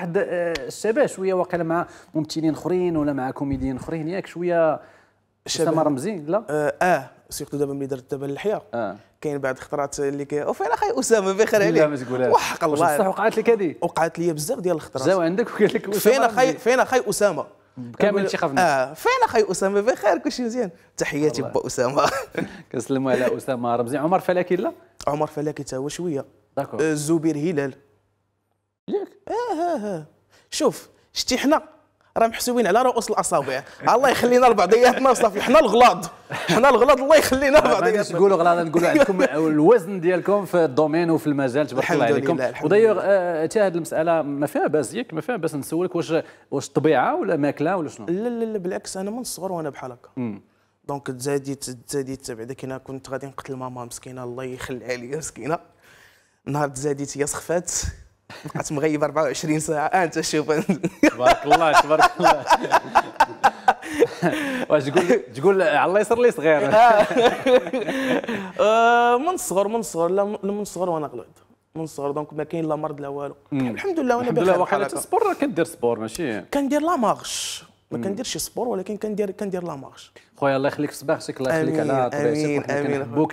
واحد آه، الشبه شويه واقيلا مع ممثلين اخرين ولا مع كوميديين اخرين ياك شويه شبه رمزي لا اه, آه. سيرتو دابا ملي درت دابا اللحيه آه. كاين بعض الخطرات اللي كي وفين خاي اسامه بخير عليك لا ما تقولهاش وحق الله بصح وقعت لك هذه وقعت لي بزاف ديال الخطرات زاو عندك وقال لك فين خاي فين خاي اسامه كامل شي خفنا اه فين اخي اسامه بخير كلشي مزيان تحياتي با اسامه كنسلموا على اسامه رمزي عمر فلكي لا عمر فلكي تا هو شويه داكور آه، الزبير هلال ها آه، آه، ها آه. شوف شتي حنا راه محسوبين على رؤوس الاصابع الله يخلينا لبعضياتنا وصافي حنا الغلاط حنا الغلاط الله يخلينا لبعضياتنا نقولوا غلاض نقولوا عندكم الوزن ديالكم في الدومين وفي المجال تبارك الله عليكم ودايوغ حتى هذه المساله ما فيها باس ياك ما فيها باس نسولك واش واش طبيعه ولا ماكله ولا شنو لا لا لا بالعكس انا من الصغر وانا بحال هكا دونك تزاديت تزاديت بعدا كنا كنت غادي نقتل ماما مسكينه الله يخليها لي مسكينه نهار تزاديت هي سخفات عاد مغيب 24 ساعه آه، انت شوف تبارك الله تبارك الله واش تقول تقول على الله يسر لي صغير آه. آه، من الصغر من الصغر لا من الصغر وانا غلط من الصغر دونك ما كاين لا مرض لا والو الحمد لله وانا بخير الحمد لله واقيلا كندير سبور ماشي كندير لا مارش ما كنديرش سبور ولكن كندير كندير لا مارش خويا الله يخليك في الصباح الله يخليك على طبيعتك وحنا كنحبوك